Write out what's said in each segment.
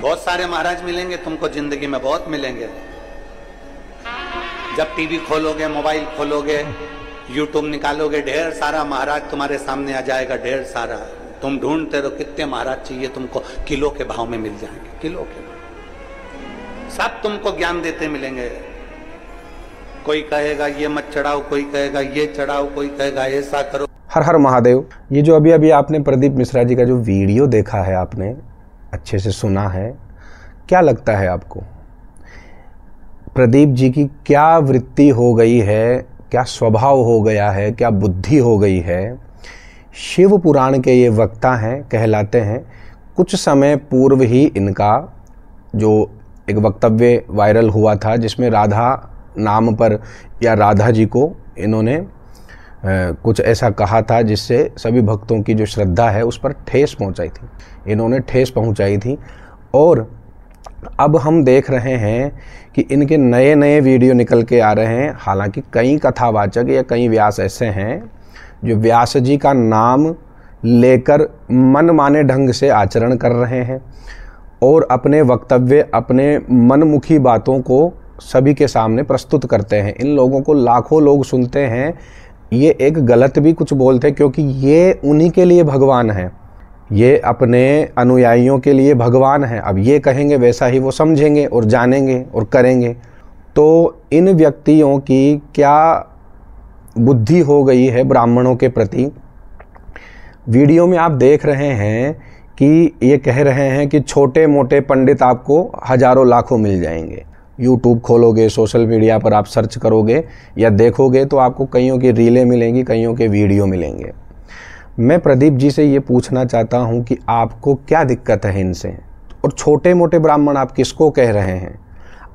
बहुत सारे महाराज मिलेंगे तुमको जिंदगी में बहुत मिलेंगे जब टीवी खोलोगे मोबाइल खोलोगे यूट्यूब निकालोगे ढेर सारा महाराज तुम्हारे सामने आ जाएगा ढेर सारा तुम ढूंढते रहो कितने महाराज चाहिए तुमको किलो के भाव में मिल जाएंगे किलो के भाव सब तुमको ज्ञान देते मिलेंगे कोई कहेगा ये मत चढ़ाओ कोई कहेगा ये चढ़ाओ कोई कहेगा ऐसा करो हर हर महादेव ये जो अभी अभी आपने प्रदीप मिश्रा जी का जो वीडियो देखा है आपने अच्छे से सुना है क्या लगता है आपको प्रदीप जी की क्या वृत्ति हो गई है क्या स्वभाव हो गया है क्या बुद्धि हो गई है शिव पुराण के ये वक्ता हैं कहलाते हैं कुछ समय पूर्व ही इनका जो एक वक्तव्य वायरल हुआ था जिसमें राधा नाम पर या राधा जी को इन्होंने कुछ ऐसा कहा था जिससे सभी भक्तों की जो श्रद्धा है उस पर ठेस पहुंचाई थी इन्होंने ठेस पहुंचाई थी और अब हम देख रहे हैं कि इनके नए नए वीडियो निकल के आ रहे हैं हालांकि कई कथावाचक या कई व्यास ऐसे हैं जो व्यास जी का नाम लेकर मनमाने ढंग से आचरण कर रहे हैं और अपने वक्तव्य अपने मनमुखी बातों को सभी के सामने प्रस्तुत करते हैं इन लोगों को लाखों लोग सुनते हैं ये एक गलत भी कुछ बोलते क्योंकि ये उन्हीं के लिए भगवान है ये अपने अनुयायियों के लिए भगवान है अब ये कहेंगे वैसा ही वो समझेंगे और जानेंगे और करेंगे तो इन व्यक्तियों की क्या बुद्धि हो गई है ब्राह्मणों के प्रति वीडियो में आप देख रहे हैं कि ये कह रहे हैं कि छोटे मोटे पंडित आपको हजारों लाखों मिल जाएंगे यूट्यूब खोलोगे सोशल मीडिया पर आप सर्च करोगे या देखोगे तो आपको कईयों की रीलें मिलेंगी कईयों के वीडियो मिलेंगे मैं प्रदीप जी से ये पूछना चाहता हूँ कि आपको क्या दिक्कत है इनसे और छोटे मोटे ब्राह्मण आप किसको कह रहे हैं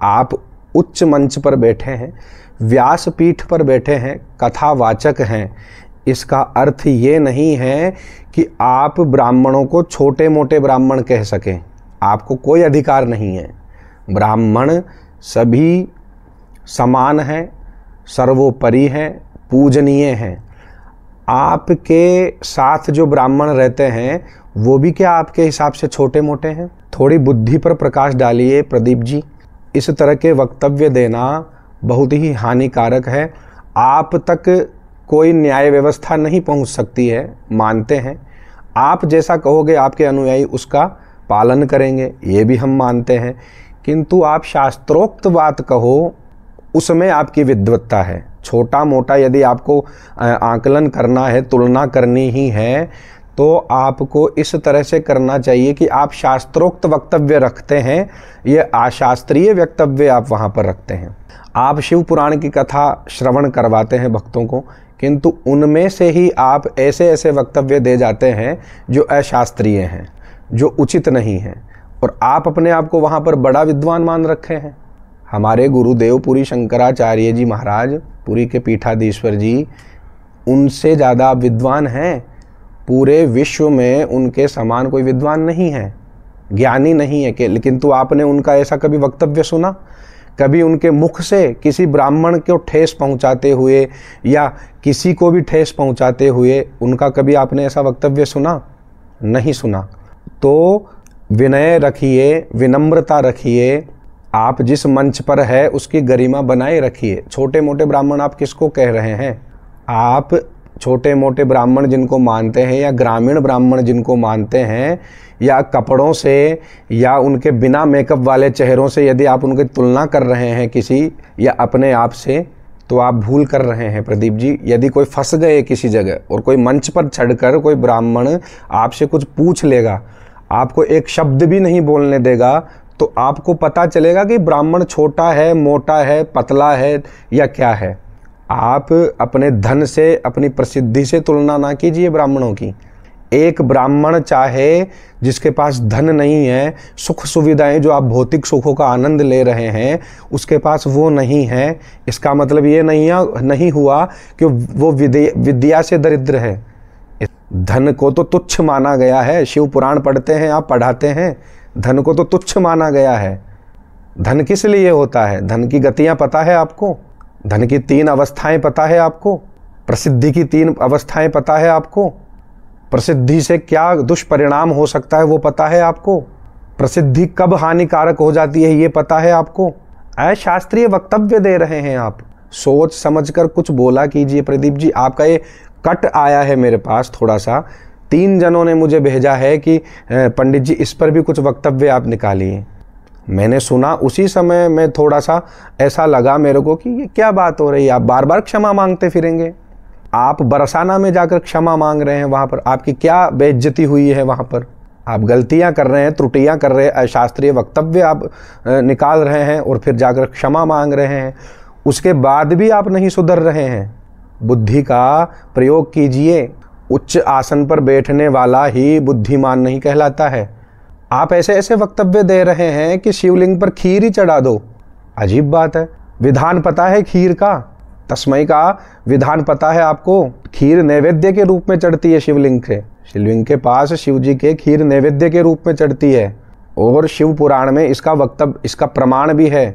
आप उच्च मंच पर बैठे हैं व्यासपीठ पर बैठे हैं कथावाचक हैं इसका अर्थ ये नहीं है कि आप ब्राह्मणों को छोटे मोटे ब्राह्मण कह सकें आपको कोई अधिकार नहीं है ब्राह्मण सभी समान हैं सर्वोपरि हैं पूजनीय हैं आपके साथ जो ब्राह्मण रहते हैं वो भी क्या आपके हिसाब से छोटे मोटे हैं थोड़ी बुद्धि पर प्रकाश डालिए प्रदीप जी इस तरह के वक्तव्य देना बहुत ही हानिकारक है आप तक कोई न्याय व्यवस्था नहीं पहुंच सकती है मानते हैं आप जैसा कहोगे आपके अनुयायी उसका पालन करेंगे ये भी हम मानते हैं किंतु आप शास्त्रोक्त बात कहो उसमें आपकी विद्वत्ता है छोटा मोटा यदि आपको आकलन करना है तुलना करनी ही है तो आपको इस तरह से करना चाहिए कि आप शास्त्रोक्त वक्तव्य रखते हैं ये अशास्त्रीय वक्तव्य आप वहाँ पर रखते हैं आप शिव पुराण की कथा श्रवण करवाते हैं भक्तों को किंतु उनमें से ही आप ऐसे ऐसे वक्तव्य दे जाते हैं जो अशास्त्रीय हैं जो उचित नहीं हैं और आप अपने आप को वहाँ पर बड़ा विद्वान मान रखे हैं हमारे गुरुदेव पुरी शंकराचार्य जी महाराज पूरी के पीठाधीश्वर जी उनसे ज़्यादा आप विद्वान हैं पूरे विश्व में उनके समान कोई विद्वान नहीं है ज्ञानी नहीं है कि लेकिन तो आपने उनका ऐसा कभी वक्तव्य सुना कभी उनके मुख से किसी ब्राह्मण को ठेस पहुंचाते हुए या किसी को भी ठेस पहुंचाते हुए उनका कभी आपने ऐसा वक्तव्य सुना नहीं सुना तो विनय रखिए विनम्रता रखिए आप जिस मंच पर है उसकी गरिमा बनाए रखिए छोटे मोटे ब्राह्मण आप किसको कह रहे हैं आप छोटे मोटे ब्राह्मण जिनको मानते हैं या ग्रामीण ब्राह्मण जिनको मानते हैं या कपड़ों से या उनके बिना मेकअप वाले चेहरों से यदि आप उनकी तुलना कर रहे हैं किसी या अपने आप से तो आप भूल कर रहे हैं प्रदीप जी यदि कोई फंस गए किसी जगह और कोई मंच पर चढ़कर कोई ब्राह्मण आपसे कुछ पूछ लेगा आपको एक शब्द भी नहीं बोलने देगा तो आपको पता चलेगा कि ब्राह्मण छोटा है मोटा है पतला है या क्या है आप अपने धन से अपनी प्रसिद्धि से तुलना ना कीजिए ब्राह्मणों की एक ब्राह्मण चाहे जिसके पास धन नहीं है सुख सुविधाएं जो आप भौतिक सुखों का आनंद ले रहे हैं उसके पास वो नहीं है इसका मतलब ये नहीं नहीं हुआ कि वो विद्या से दरिद्र है धन को तो तुच्छ माना गया है शिव पुराण पढ़ते हैं आप पढ़ाते हैं धन को तो तुच्छ माना गया है धन किस लिए होता है धन की गतियां पता है आपको धन की तीन अवस्थाएं पता है आपको प्रसिद्धि की तीन अवस्थाएं पता है आपको प्रसिद्धि से क्या दुष्परिणाम हो सकता है वो पता है आपको प्रसिद्धि कब हानिकारक हो जाती है ये पता है आपको अशास्त्रीय वक्तव्य दे रहे हैं आप सोच समझकर कुछ बोला कीजिए प्रदीप जी आपका ये कट आया है मेरे पास थोड़ा सा तीन जनों ने मुझे भेजा है कि पंडित जी इस पर भी कुछ वक्तव्य आप निकालिए मैंने सुना उसी समय में थोड़ा सा ऐसा लगा मेरे को कि ये क्या बात हो रही है आप बार बार क्षमा मांगते फिरेंगे आप बरसाना में जाकर क्षमा मांग रहे हैं वहाँ पर आपकी क्या बेज्जती हुई है वहाँ पर आप गलतियाँ कर रहे हैं त्रुटियाँ कर रहे हैं शास्त्रीय वक्तव्य आप निकाल रहे हैं और फिर जाकर क्षमा मांग रहे हैं उसके बाद भी आप नहीं सुधर रहे हैं बुद्धि का प्रयोग कीजिए उच्च आसन पर बैठने वाला ही बुद्धिमान नहीं कहलाता है आप ऐसे ऐसे वक्तव्य दे रहे हैं कि शिवलिंग पर खीर ही चढ़ा दो अजीब बात है विधान पता है खीर का तस्मय का विधान पता है आपको खीर नैवेद्य के रूप में चढ़ती है शिवलिंग के शिवलिंग के पास शिव जी के खीर नैवेद्य के रूप में चढ़ती है और शिव पुराण में इसका वक्तव्य इसका प्रमाण भी है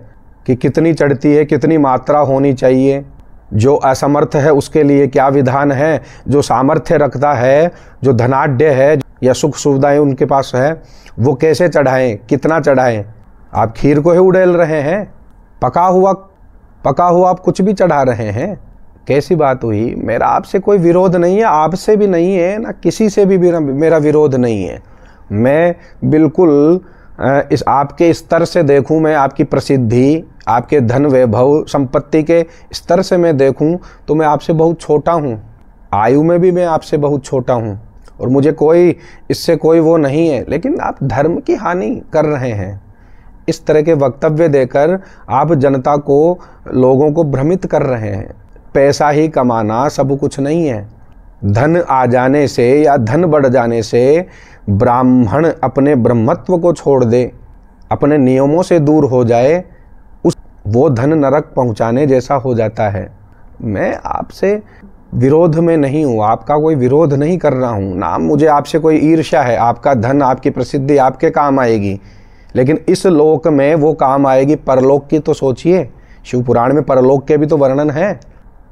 कि कितनी चढ़ती है कितनी मात्रा होनी चाहिए जो असमर्थ है उसके लिए क्या विधान है जो सामर्थ्य रखता है जो धनाढ़ है या सुख सुविधाएं उनके पास है वो कैसे चढ़ाएं कितना चढ़ाएं आप खीर को ही उड़ेल रहे हैं पका हुआ पका हुआ आप कुछ भी चढ़ा रहे हैं कैसी बात हुई मेरा आपसे कोई विरोध नहीं है आपसे भी नहीं है ना किसी से भी मेरा विरोध नहीं है मैं बिल्कुल इस आपके स्तर से देखूं मैं आपकी प्रसिद्धि आपके धन वैभव संपत्ति के स्तर से मैं देखूं तो मैं आपसे बहुत छोटा हूं आयु में भी मैं आपसे बहुत छोटा हूं और मुझे कोई इससे कोई वो नहीं है लेकिन आप धर्म की हानि कर रहे हैं इस तरह के वक्तव्य देकर आप जनता को लोगों को भ्रमित कर रहे हैं पैसा ही कमाना सब कुछ नहीं है धन आ जाने से या धन बढ़ जाने से ब्राह्मण अपने ब्रह्मत्व को छोड़ दे अपने नियमों से दूर हो जाए वो धन नरक पहुंचाने जैसा हो जाता है मैं आपसे विरोध में नहीं हूँ आपका कोई विरोध नहीं कर रहा हूँ ना मुझे आपसे कोई ईर्ष्या है आपका धन आपकी प्रसिद्धि आपके काम आएगी लेकिन इस लोक में वो काम आएगी परलोक की तो सोचिए शिव पुराण में परलोक के भी तो वर्णन है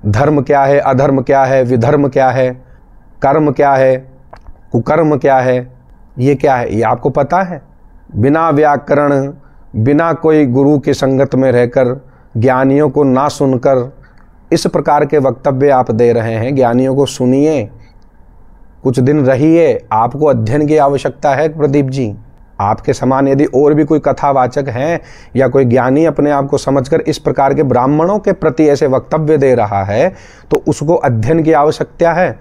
धर्म क्या है अधर्म क्या है विधर्म क्या है कर्म क्या है कुकर्म क्या है ये क्या है ये आपको पता है बिना व्याकरण बिना कोई गुरु की संगत में रहकर ज्ञानियों को ना सुनकर इस प्रकार के वक्तव्य आप दे रहे हैं ज्ञानियों को सुनिए कुछ दिन रहिए आपको अध्ययन की आवश्यकता है प्रदीप जी आपके समान यदि और भी कोई कथावाचक हैं या कोई ज्ञानी अपने आप को समझकर इस प्रकार के ब्राह्मणों के प्रति ऐसे वक्तव्य दे रहा है तो उसको अध्ययन की आवश्यकता है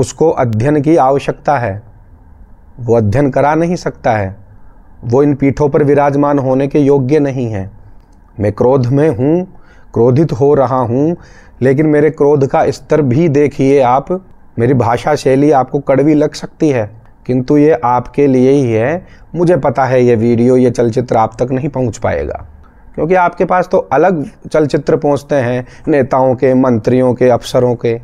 उसको अध्ययन की आवश्यकता है वो अध्ययन करा नहीं सकता है वो इन पीठों पर विराजमान होने के योग्य नहीं हैं मैं क्रोध में हूँ क्रोधित हो रहा हूँ लेकिन मेरे क्रोध का स्तर भी देखिए आप मेरी भाषा शैली आपको कड़वी लग सकती है किंतु ये आपके लिए ही है मुझे पता है ये वीडियो ये चलचित्र आप तक नहीं पहुंच पाएगा क्योंकि आपके पास तो अलग चलचित्र पहुंचते हैं नेताओं के मंत्रियों के अफसरों के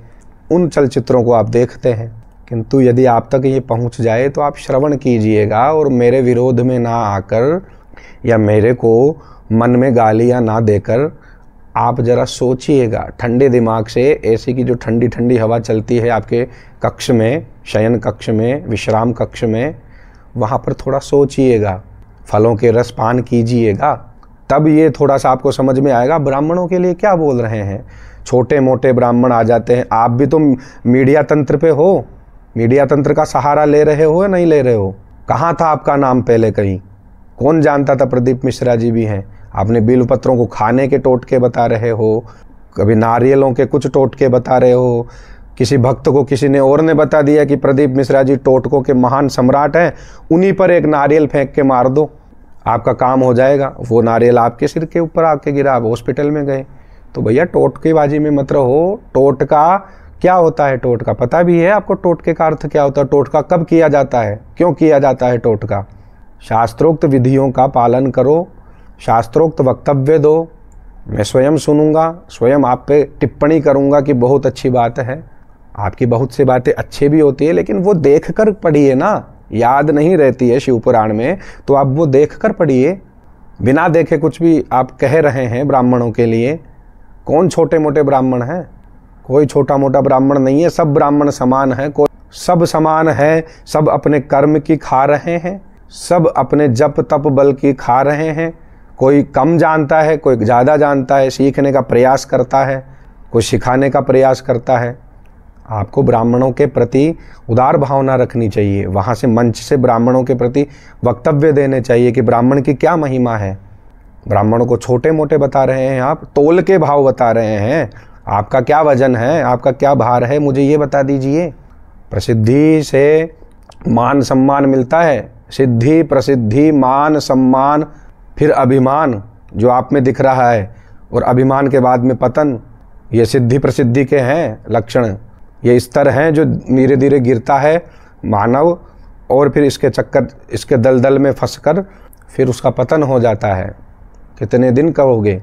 उन चलचित्रों को आप देखते हैं किंतु यदि आप तक ये पहुंच जाए तो आप श्रवण कीजिएगा और मेरे विरोध में ना आकर या मेरे को मन में गालियाँ ना देकर आप ज़रा सोचिएगा ठंडे दिमाग से ऐसी की जो ठंडी ठंडी हवा चलती है आपके कक्ष में शयन कक्ष में विश्राम कक्ष में वहाँ पर थोड़ा सोचिएगा फलों के रस पान कीजिएगा तब ये थोड़ा सा आपको समझ में आएगा ब्राह्मणों के लिए क्या बोल रहे हैं छोटे मोटे ब्राह्मण आ जाते हैं आप भी तो मीडिया तंत्र पे हो मीडिया तंत्र का सहारा ले रहे हो या नहीं ले रहे हो कहाँ था आपका नाम पहले कहीं कौन जानता था प्रदीप मिश्रा जी भी हैं आपने बिल पत्रों को खाने के टोटके बता रहे हो कभी नारियलों के कुछ टोटके बता रहे हो किसी भक्त को किसी ने और ने बता दिया कि प्रदीप मिश्रा जी टोटकों के महान सम्राट हैं उन्हीं पर एक नारियल फेंक के मार दो आपका काम हो जाएगा वो नारियल आपके सिर के ऊपर आके गिरा आप हॉस्पिटल में गए तो भैया टोटकेबाजी में मत रहो टोटका क्या होता है टोट का पता भी है आपको टोटके का अर्थ क्या होता है टोटका कब किया जाता है क्यों किया जाता है टोटका शास्त्रोक्त विधियों का पालन करो शास्त्रोक्त वक्तव्य दो मैं स्वयं सुनूंगा स्वयं आप पे टिप्पणी करूंगा कि बहुत अच्छी बात है आपकी बहुत सी बातें अच्छी भी होती है लेकिन वो देख कर पढ़िए ना याद नहीं रहती है शिवपुराण में तो आप वो देख कर पढ़िए बिना देखे कुछ भी आप कह रहे हैं ब्राह्मणों के लिए कौन छोटे मोटे ब्राह्मण हैं कोई छोटा मोटा ब्राह्मण नहीं है सब ब्राह्मण समान है कोई सब समान है सब अपने कर्म की खा रहे हैं सब अपने जप तप बल की खा रहे हैं कोई कम जानता है कोई ज़्यादा जानता है सीखने का प्रयास करता है कोई सिखाने का प्रयास करता है आपको ब्राह्मणों के प्रति उदार भावना रखनी चाहिए वहाँ से मंच से ब्राह्मणों के प्रति वक्तव्य देने चाहिए कि ब्राह्मण की क्या महिमा है ब्राह्मणों को छोटे मोटे बता रहे हैं आप तोल के भाव बता रहे हैं आपका क्या वजन है आपका क्या भार है मुझे ये बता दीजिए प्रसिद्धि से मान सम्मान मिलता है सिद्धि प्रसिद्धि मान सम्मान फिर अभिमान जो आप में दिख रहा है और अभिमान के बाद में पतन ये सिद्धि प्रसिद्धि के हैं लक्षण ये स्तर हैं जो धीरे धीरे गिरता है मानव और फिर इसके चक्कर इसके दलदल में फंस कर फिर उसका पतन हो जाता है कितने दिन कहोगे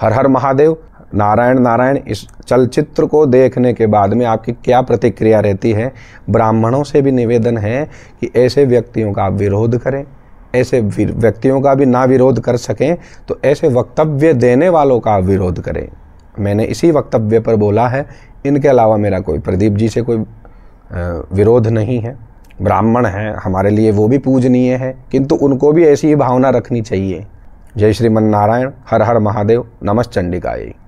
हर हर महादेव नारायण नारायण इस चलचित्र को देखने के बाद में आपकी क्या प्रतिक्रिया रहती है ब्राह्मणों से भी निवेदन है कि ऐसे व्यक्तियों का आप विरोध करें ऐसे व्यक्तियों का भी ना विरोध कर सकें तो ऐसे वक्तव्य देने वालों का आप विरोध करें मैंने इसी वक्तव्य पर बोला है इनके अलावा मेरा कोई प्रदीप जी से कोई विरोध नहीं है ब्राह्मण हैं हमारे लिए वो भी पूजनीय है किंतु उनको भी ऐसी ही भावना रखनी चाहिए जय श्रीमन नारायण हर हर महादेव नमस्चंडिकाई